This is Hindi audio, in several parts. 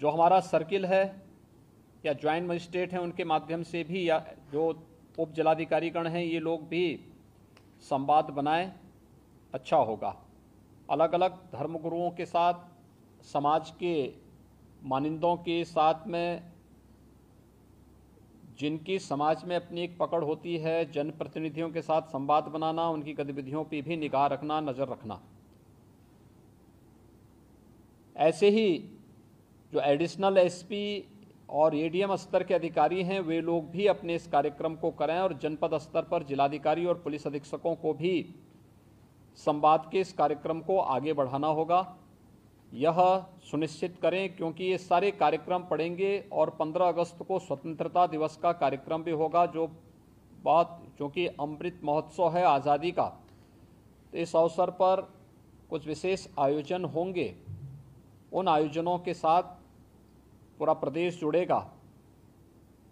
जो हमारा सर्किल है या ज्वाइंट मजिस्ट्रेट हैं उनके माध्यम से भी या जो उप जिलाधिकारीगण हैं ये लोग भी संवाद बनाए अच्छा होगा अलग अलग धर्मगुरुओं के साथ समाज के मानिंदों के साथ में जिनकी समाज में अपनी एक पकड़ होती है जनप्रतिनिधियों के साथ संवाद बनाना उनकी गतिविधियों पर भी निगाह रखना नज़र रखना ऐसे ही जो एडिशनल एसपी और एडीएम स्तर के अधिकारी हैं वे लोग भी अपने इस कार्यक्रम को करें और जनपद स्तर पर जिलाधिकारी और पुलिस अधीक्षकों को भी संवाद के इस कार्यक्रम को आगे बढ़ाना होगा यह सुनिश्चित करें क्योंकि ये सारे कार्यक्रम पड़ेंगे और 15 अगस्त को स्वतंत्रता दिवस का कार्यक्रम भी होगा जो बात क्योंकि अमृत महोत्सव है आज़ादी का तो इस अवसर पर कुछ विशेष आयोजन होंगे उन आयोजनों के साथ पूरा प्रदेश जुड़ेगा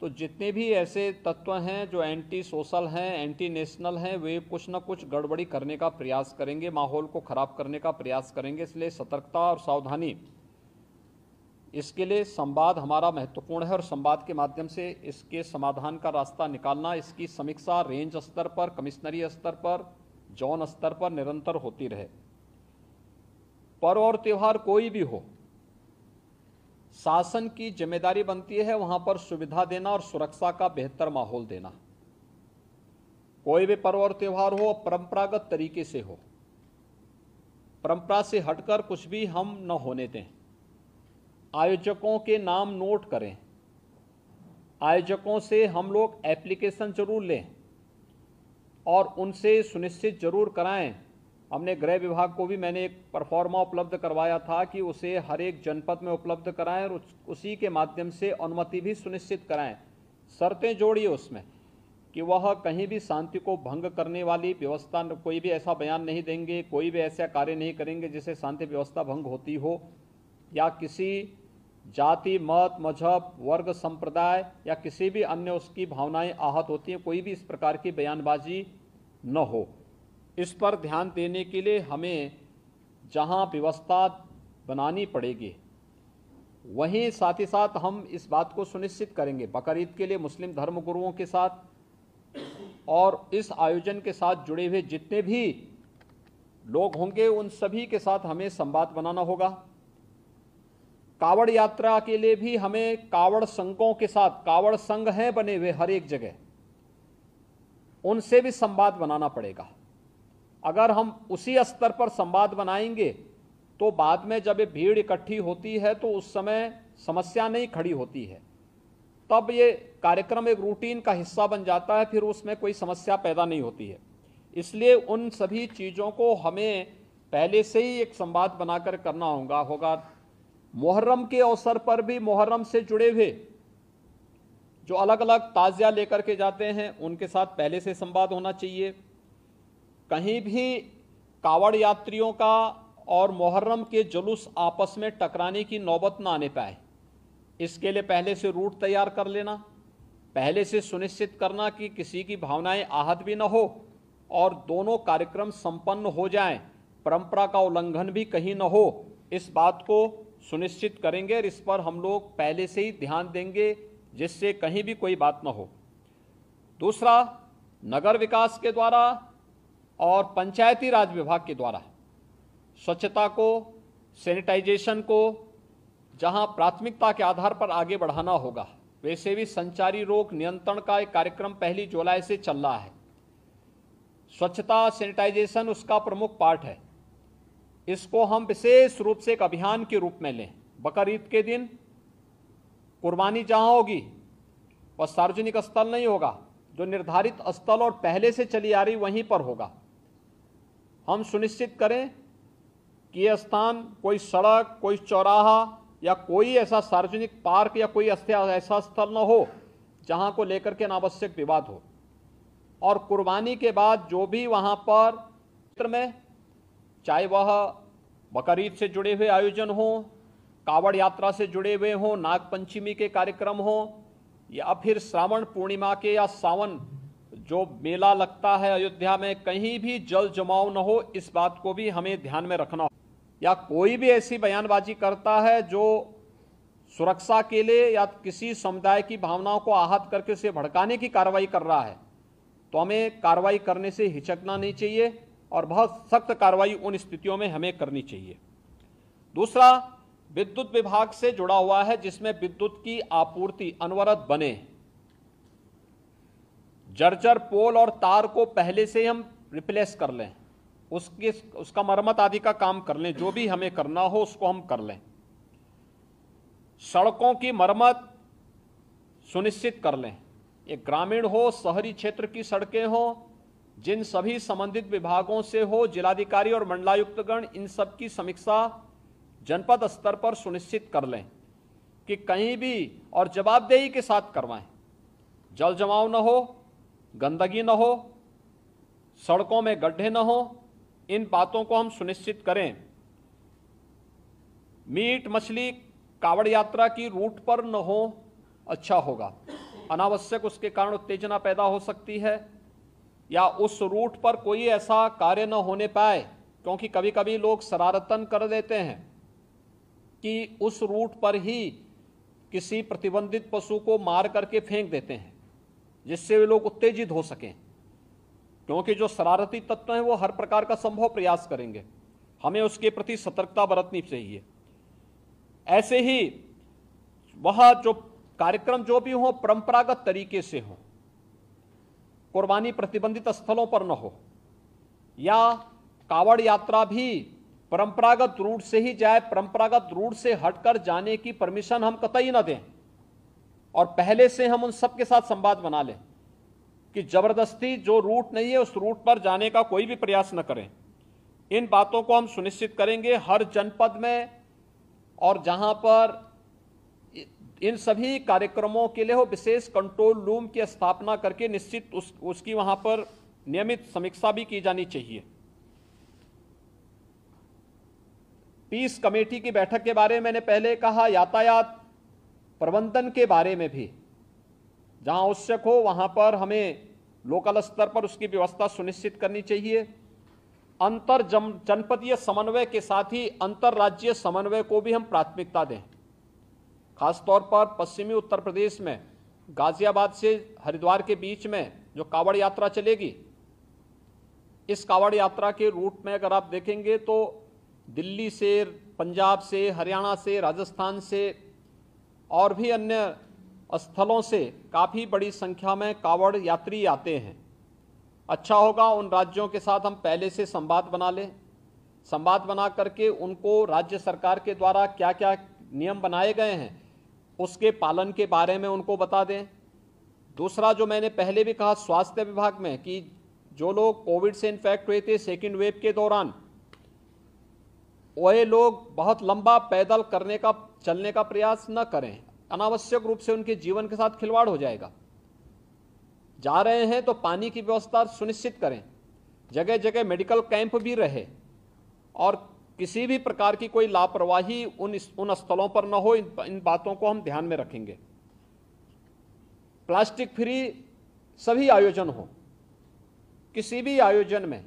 तो जितने भी ऐसे तत्व हैं जो एंटी सोशल हैं एंटी नेशनल हैं वे कुछ ना कुछ गड़बड़ी करने का प्रयास करेंगे माहौल को ख़राब करने का प्रयास करेंगे इसलिए सतर्कता और सावधानी इसके लिए संवाद हमारा महत्वपूर्ण है और संवाद के माध्यम से इसके समाधान का रास्ता निकालना इसकी समीक्षा रेंज स्तर पर कमिश्नरी स्तर पर जौन स्तर पर निरंतर होती रहे पर्व और त्यौहार कोई भी हो शासन की जिम्मेदारी बनती है वहाँ पर सुविधा देना और सुरक्षा का बेहतर माहौल देना कोई भी पर्व और त्यौहार हो परंपरागत तरीके से हो परंपरा से हटकर कुछ भी हम न होने दें आयोजकों के नाम नोट करें आयोजकों से हम लोग एप्लीकेशन जरूर लें और उनसे सुनिश्चित जरूर कराएं हमने गृह विभाग को भी मैंने एक परफॉर्मा उपलब्ध करवाया था कि उसे हर एक जनपद में उपलब्ध कराएं और उसी के माध्यम से अनुमति भी सुनिश्चित कराएं शर्तें जोड़िए उसमें कि वह कहीं भी शांति को भंग करने वाली व्यवस्था कोई भी ऐसा बयान नहीं देंगे कोई भी ऐसा कार्य नहीं करेंगे जिससे शांति व्यवस्था भंग होती हो या किसी जाति मत मजहब वर्ग संप्रदाय या किसी भी अन्य उसकी भावनाएं आहत होती हैं कोई भी इस प्रकार की बयानबाजी न हो इस पर ध्यान देने के लिए हमें जहाँ व्यवस्था बनानी पड़ेगी वहीं साथ ही साथ हम इस बात को सुनिश्चित करेंगे बकरीद के लिए मुस्लिम धर्मगुरुओं के साथ और इस आयोजन के साथ जुड़े हुए जितने भी लोग होंगे उन सभी के साथ हमें संवाद बनाना होगा कावड़ यात्रा के लिए भी हमें कावड़ संघों के साथ कावड़ संघ हैं बने हुए हर एक जगह उनसे भी संवाद बनाना पड़ेगा अगर हम उसी स्तर पर संवाद बनाएंगे तो बाद में जब ये भीड़ इकट्ठी होती है तो उस समय समस्या नहीं खड़ी होती है तब ये कार्यक्रम एक रूटीन का हिस्सा बन जाता है फिर उसमें कोई समस्या पैदा नहीं होती है इसलिए उन सभी चीज़ों को हमें पहले से ही एक संवाद बनाकर करना होगा होगा मुहर्रम के अवसर पर भी मुहर्रम से जुड़े हुए जो अलग अलग ताज़िया लेकर के जाते हैं उनके साथ पहले से संवाद होना चाहिए कहीं भी कावड़ यात्रियों का और मुहर्रम के जुलूस आपस में टकराने की नौबत ना आने पाए इसके लिए पहले से रूट तैयार कर लेना पहले से सुनिश्चित करना कि किसी की भावनाएं आहत भी न हो और दोनों कार्यक्रम संपन्न हो जाएं परंपरा का उल्लंघन भी कहीं न हो इस बात को सुनिश्चित करेंगे और इस पर हम लोग पहले से ही ध्यान देंगे जिससे कहीं भी कोई बात न हो दूसरा नगर विकास के द्वारा और पंचायती राज विभाग के द्वारा स्वच्छता को सैनिटाइजेशन को जहां प्राथमिकता के आधार पर आगे बढ़ाना होगा वैसे भी संचारी रोग नियंत्रण का एक कार्यक्रम पहली जुलाई से चल रहा है स्वच्छता सैनिटाइजेशन उसका प्रमुख पार्ट है इसको हम विशेष रूप से एक अभियान के रूप में लें बकर ईद के दिन कुर्बानी जहाँ होगी वह सार्वजनिक स्थल नहीं होगा जो निर्धारित स्थल और पहले से चली आ रही वहीं पर होगा हम सुनिश्चित करें कि यह स्थान कोई सड़क कोई चौराहा या कोई ऐसा सार्वजनिक पार्क या कोई ऐसा स्थल न हो जहां को लेकर के अनावश्यक विवाद हो और कुर्बानी के बाद जो भी वहां पर क्षेत्र में चाहे वह बकरीद से जुड़े हुए आयोजन हो कावड़ यात्रा से जुड़े हुए हों नागपंचमी के कार्यक्रम हो या फिर श्रावण पूर्णिमा के या सावन जो मेला लगता है अयोध्या में कहीं भी जल जमाव न हो इस बात को भी हमें ध्यान में रखना हो या कोई भी ऐसी बयानबाजी करता है जो सुरक्षा के लिए या किसी समुदाय की भावनाओं को आहत करके उसे भड़काने की कार्रवाई कर रहा है तो हमें कार्रवाई करने से हिचकना नहीं चाहिए और बहुत सख्त कार्रवाई उन स्थितियों में हमें करनी चाहिए दूसरा विद्युत विभाग से जुड़ा हुआ है जिसमें विद्युत की आपूर्ति अनवरत बने जर्जर पोल और तार को पहले से हम रिप्लेस कर लें उसके उसका मरम्मत आदि का काम कर लें जो भी हमें करना हो उसको हम कर लें सड़कों की मरम्मत सुनिश्चित कर लें ये ग्रामीण हो शहरी क्षेत्र की सड़कें हों जिन सभी संबंधित विभागों से हो जिलाधिकारी और मंडलायुक्तगण इन सब की समीक्षा जनपद स्तर पर सुनिश्चित कर लें कि कहीं भी और जवाबदेही के साथ करवाएं जल जमाव न हो गंदगी न हो सड़कों में गड्ढे न हो इन बातों को हम सुनिश्चित करें मीट मछली कावड़ यात्रा की रूट पर न हो अच्छा होगा अनावश्यक उसके कारण उत्तेजना पैदा हो सकती है या उस रूट पर कोई ऐसा कार्य न होने पाए क्योंकि कभी कभी लोग शरारतन कर देते हैं कि उस रूट पर ही किसी प्रतिबंधित पशु को मार करके फेंक देते हैं जिससे वे लोग उत्तेजित हो सकें क्योंकि जो शरारती तत्व हैं वो हर प्रकार का संभव प्रयास करेंगे हमें उसके प्रति सतर्कता बरतनी चाहिए ऐसे ही वह जो कार्यक्रम जो भी हो परंपरागत तरीके से हो कुर्बानी प्रतिबंधित स्थलों पर न हो या कावड़ यात्रा भी परंपरागत रूट से ही जाए परंपरागत रूट से हटकर जाने की परमिशन हम कतई न दें और पहले से हम उन सबके साथ संवाद बना लें कि जबरदस्ती जो रूट नहीं है उस रूट पर जाने का कोई भी प्रयास न करें इन बातों को हम सुनिश्चित करेंगे हर जनपद में और जहां पर इन सभी कार्यक्रमों के लिए हो विशेष कंट्रोल रूम की स्थापना करके निश्चित उस उसकी वहां पर नियमित समीक्षा भी की जानी चाहिए पीस कमेटी की बैठक के बारे में मैंने पहले कहा यातायात प्रबंधन के बारे में भी जहां आवश्यक हो वहां पर हमें लोकल स्तर पर उसकी व्यवस्था सुनिश्चित करनी चाहिए अंतर जनपदीय समन्वय के साथ ही अंतर्राज्यीय समन्वय को भी हम प्राथमिकता दें खासतौर पर पश्चिमी उत्तर प्रदेश में गाजियाबाद से हरिद्वार के बीच में जो कावड़ यात्रा चलेगी इस कावड़ यात्रा के रूट में अगर आप देखेंगे तो दिल्ली से पंजाब से हरियाणा से राजस्थान से और भी अन्य स्थलों से काफ़ी बड़ी संख्या में कावड़ यात्री आते हैं अच्छा होगा उन राज्यों के साथ हम पहले से संवाद बना लें संवाद बना करके उनको राज्य सरकार के द्वारा क्या क्या नियम बनाए गए हैं उसके पालन के बारे में उनको बता दें दूसरा जो मैंने पहले भी कहा स्वास्थ्य विभाग में कि जो लोग कोविड से इन्फेक्ट हुए थे सेकेंड वेव के दौरान वह लोग बहुत लंबा पैदल करने का चलने का प्रयास न करें अनावश्यक रूप से उनके जीवन के साथ खिलवाड़ हो जाएगा जा रहे हैं तो पानी की व्यवस्था सुनिश्चित करें जगह जगह मेडिकल कैंप भी रहे और किसी भी प्रकार की कोई लापरवाही उन उन स्थलों पर न हो इन, इन बातों को हम ध्यान में रखेंगे प्लास्टिक फ्री सभी आयोजन हो किसी भी आयोजन में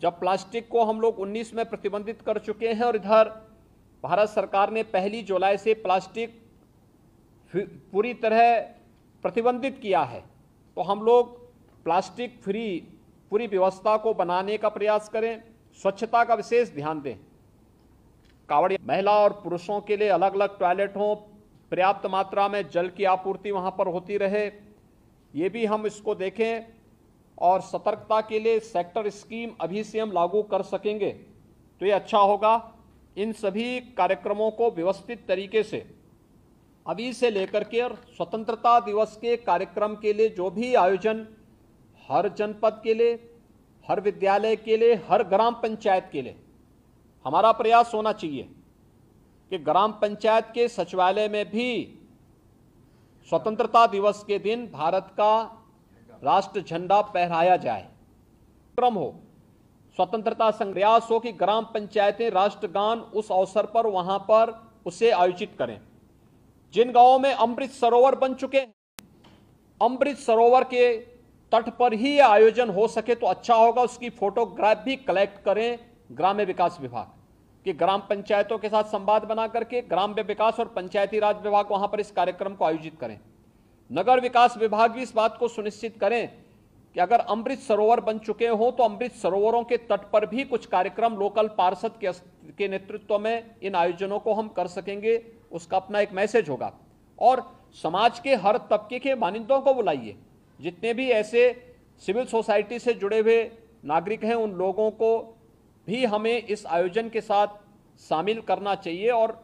जब प्लास्टिक को हम लोग 19 में प्रतिबंधित कर चुके हैं और इधर भारत सरकार ने पहली जुलाई से प्लास्टिक पूरी तरह प्रतिबंधित किया है तो हम लोग प्लास्टिक फ्री पूरी व्यवस्था को बनाने का प्रयास करें स्वच्छता का विशेष ध्यान दें कावड़ महिला और पुरुषों के लिए अलग अलग टॉयलेट हों पर्याप्त मात्रा में जल की आपूर्ति वहाँ पर होती रहे ये भी हम इसको देखें और सतर्कता के लिए सेक्टर स्कीम अभी से हम लागू कर सकेंगे तो ये अच्छा होगा इन सभी कार्यक्रमों को व्यवस्थित तरीके से अभी से लेकर के और स्वतंत्रता दिवस के कार्यक्रम के लिए जो भी आयोजन हर जनपद के लिए हर विद्यालय के लिए हर ग्राम पंचायत के लिए हमारा प्रयास होना चाहिए कि ग्राम पंचायत के सचिवालय में भी स्वतंत्रता दिवस के दिन भारत का राष्ट्र झंडा फहराया जाए क्रम हो स्वतंत्रता संग्रयास हो कि ग्राम पंचायतें राष्ट्रगान उस अवसर पर वहां पर उसे आयोजित करें जिन गांवों में अमृत सरोवर बन चुके हैं अमृत सरोवर के तट पर ही यह आयोजन हो सके तो अच्छा होगा उसकी फोटोग्राफ भी कलेक्ट करें ग्राम्य विकास विभाग कि ग्राम पंचायतों के साथ संवाद बना करके ग्राम्य विकास और पंचायती राज विभाग वहां पर इस कार्यक्रम को आयोजित करें नगर विकास विभाग भी इस बात को सुनिश्चित करें कि अगर अमृत सरोवर बन चुके हो तो अमृत सरोवरों के तट पर भी कुछ कार्यक्रम लोकल पार्षद के के नेतृत्व में इन आयोजनों को हम कर सकेंगे उसका अपना एक मैसेज होगा और समाज के हर तबके के मानिंदों को बुलाइए जितने भी ऐसे सिविल सोसाइटी से जुड़े हुए नागरिक हैं उन लोगों को भी हमें इस आयोजन के साथ शामिल करना चाहिए और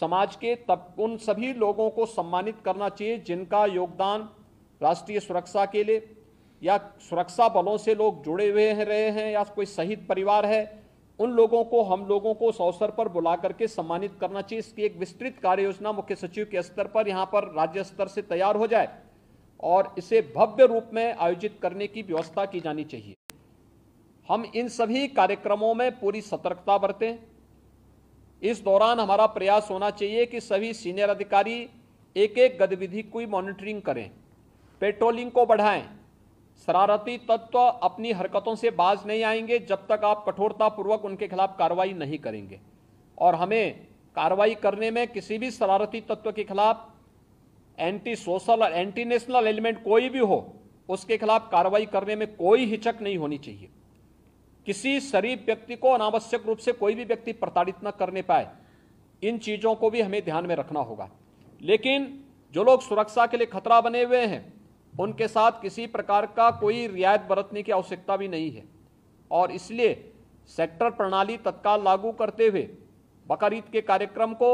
समाज के तब उन सभी लोगों को सम्मानित करना चाहिए जिनका योगदान राष्ट्रीय सुरक्षा के लिए या सुरक्षा बलों से लोग जुड़े हुए हैं रहे हैं या कोई शहीद परिवार है उन लोगों को हम लोगों को उस अवसर पर बुला करके सम्मानित करना चाहिए इसकी एक विस्तृत कार्य योजना मुख्य सचिव के स्तर पर यहाँ पर राज्य स्तर से तैयार हो जाए और इसे भव्य रूप में आयोजित करने की व्यवस्था की जानी चाहिए हम इन सभी कार्यक्रमों में पूरी सतर्कता बरतें इस दौरान हमारा प्रयास होना चाहिए कि सभी सीनियर अधिकारी एक एक गतिविधि की मॉनिटरिंग करें पेट्रोलिंग को बढ़ाएं शरारती तत्व अपनी हरकतों से बाज नहीं आएंगे जब तक आप कठोरता पूर्वक उनके खिलाफ कार्रवाई नहीं करेंगे और हमें कार्रवाई करने में किसी भी शरारती तत्व के खिलाफ एंटी सोशल और एंटी नेशनल एलिमेंट कोई भी हो उसके खिलाफ कार्रवाई करने में कोई हिचक नहीं होनी चाहिए किसी शरीफ व्यक्ति को अनावश्यक रूप से कोई भी व्यक्ति प्रताड़ित न करने पाए इन चीज़ों को भी हमें ध्यान में रखना होगा लेकिन जो लोग सुरक्षा के लिए खतरा बने हुए हैं उनके साथ किसी प्रकार का कोई रियायत बरतने की आवश्यकता भी नहीं है और इसलिए सेक्टर प्रणाली तत्काल लागू करते हुए बकरीद के कार्यक्रम को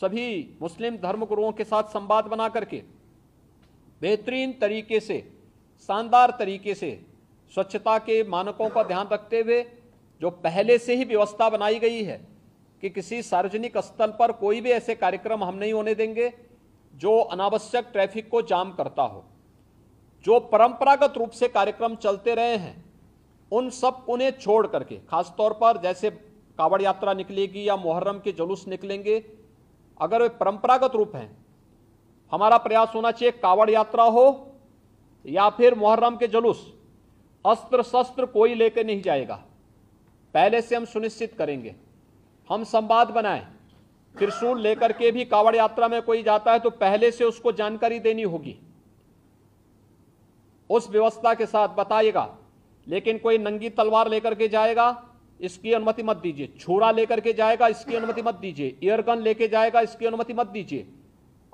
सभी मुस्लिम धर्मगुरुओं के साथ संवाद बना करके बेहतरीन तरीके से शानदार तरीके से स्वच्छता के मानकों का ध्यान रखते हुए जो पहले से ही व्यवस्था बनाई गई है कि किसी सार्वजनिक स्थल पर कोई भी ऐसे कार्यक्रम हम नहीं होने देंगे जो अनावश्यक ट्रैफिक को जाम करता हो जो परंपरागत रूप से कार्यक्रम चलते रहे हैं उन सब उन्हें छोड़ करके खासतौर पर जैसे कावड़ यात्रा निकलेगी या मुहर्रम के जुलूस निकलेंगे अगर वे परंपरागत रूप हैं हमारा प्रयास होना चाहिए कावड़ यात्रा हो या फिर मुहर्रम के जुलूस अस्त्र शस्त्र कोई लेकर नहीं जाएगा पहले से हम सुनिश्चित करेंगे हम संवाद बनाएं त्रिशूल लेकर के भी कावड़ यात्रा में कोई जाता है तो पहले से उसको जानकारी देनी होगी उस व्यवस्था के साथ बताइएगा लेकिन कोई नंगी तलवार लेकर के जाएगा इसकी अनुमति मत दीजिए छुरा लेकर के जाएगा इसकी अनुमति मत दीजिए एयरगन लेके जाएगा इसकी अनुमति मत दीजिए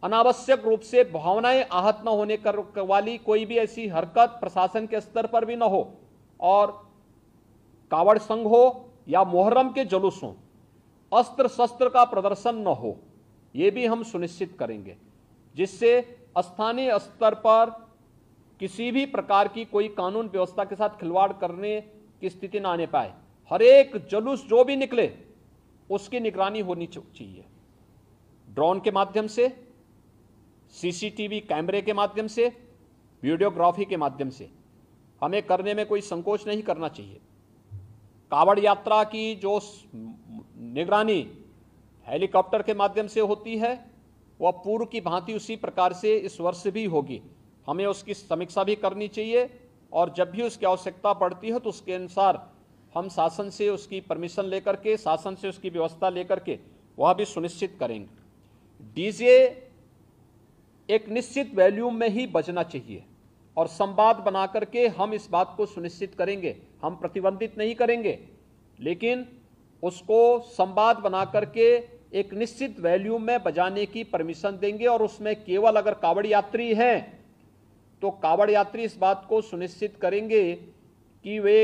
अनावश्यक रूप से भावनाएं आहत न होने कर वाली कोई भी ऐसी हरकत प्रशासन के स्तर पर भी न हो और कावड़ संघ हो या मोहर्रम के जुलूस हो अस्त्र शस्त्र का प्रदर्शन न हो ये भी हम सुनिश्चित करेंगे जिससे स्थानीय स्तर पर किसी भी प्रकार की कोई कानून व्यवस्था के साथ खिलवाड़ करने की स्थिति ना आने पाए हर एक जुलूस जो भी निकले उसकी निगरानी होनी चाहिए ड्रोन के माध्यम से सीसीटीवी कैमरे के माध्यम से वीडियोग्राफी के माध्यम से हमें करने में कोई संकोच नहीं करना चाहिए कावड़ यात्रा की जो निगरानी हेलीकॉप्टर के माध्यम से होती है वह पूर्व की भांति उसी प्रकार से इस वर्ष भी होगी हमें उसकी समीक्षा भी करनी चाहिए और जब भी उसकी आवश्यकता पड़ती है तो उसके अनुसार हम शासन से उसकी परमिशन लेकर के शासन से उसकी व्यवस्था लेकर के वह भी सुनिश्चित करेंगे डीजे एक निश्चित वैल्यूम में ही बजना चाहिए और संवाद बना करके हम इस बात को सुनिश्चित करेंगे हम प्रतिबंधित नहीं करेंगे लेकिन उसको संवाद बना करके एक निश्चित वैल्यूम में बजाने की परमिशन देंगे और उसमें केवल अगर कावड़ यात्री हैं तो कावड़ यात्री इस बात को सुनिश्चित करेंगे कि वे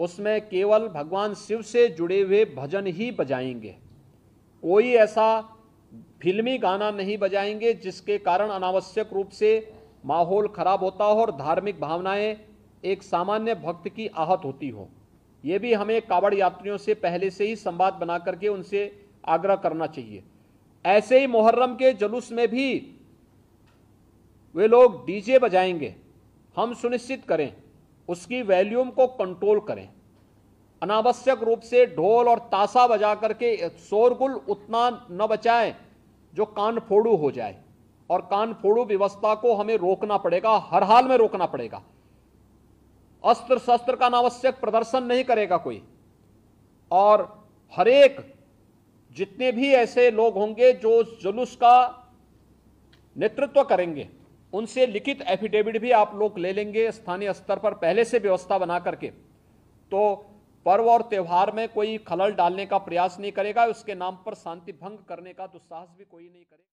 उसमें केवल भगवान शिव से जुड़े हुए भजन ही बजाएंगे कोई ऐसा फिल्मी गाना नहीं बजाएंगे जिसके कारण अनावश्यक रूप से माहौल खराब होता हो और धार्मिक भावनाएं एक सामान्य भक्त की आहत होती हो ये भी हमें कावड़ यात्रियों से पहले से ही संवाद बना करके उनसे आग्रह करना चाहिए ऐसे ही मुहर्रम के जुलूस में भी वे लोग डीजे बजाएंगे हम सुनिश्चित करें उसकी वैल्यूम को कंट्रोल करें अनावश्यक रूप से ढोल और ताशा बजा करके शोरगुल उतना न बचाएं जो कान फोड़ू हो जाए और कान फोड़ू व्यवस्था को हमें रोकना पड़ेगा हर हाल में रोकना पड़ेगा अस्त्र शस्त्र का अनावश्यक प्रदर्शन नहीं करेगा कोई और हरेक जितने भी ऐसे लोग होंगे जो जुलूस का नेतृत्व करेंगे उनसे लिखित एफिडेविट भी आप लोग ले लेंगे स्थानीय स्तर पर पहले से व्यवस्था बना करके तो पर्व और त्यौहार में कोई खलल डालने का प्रयास नहीं करेगा उसके नाम पर शांति भंग करने का दुस्साहस भी कोई नहीं करेगा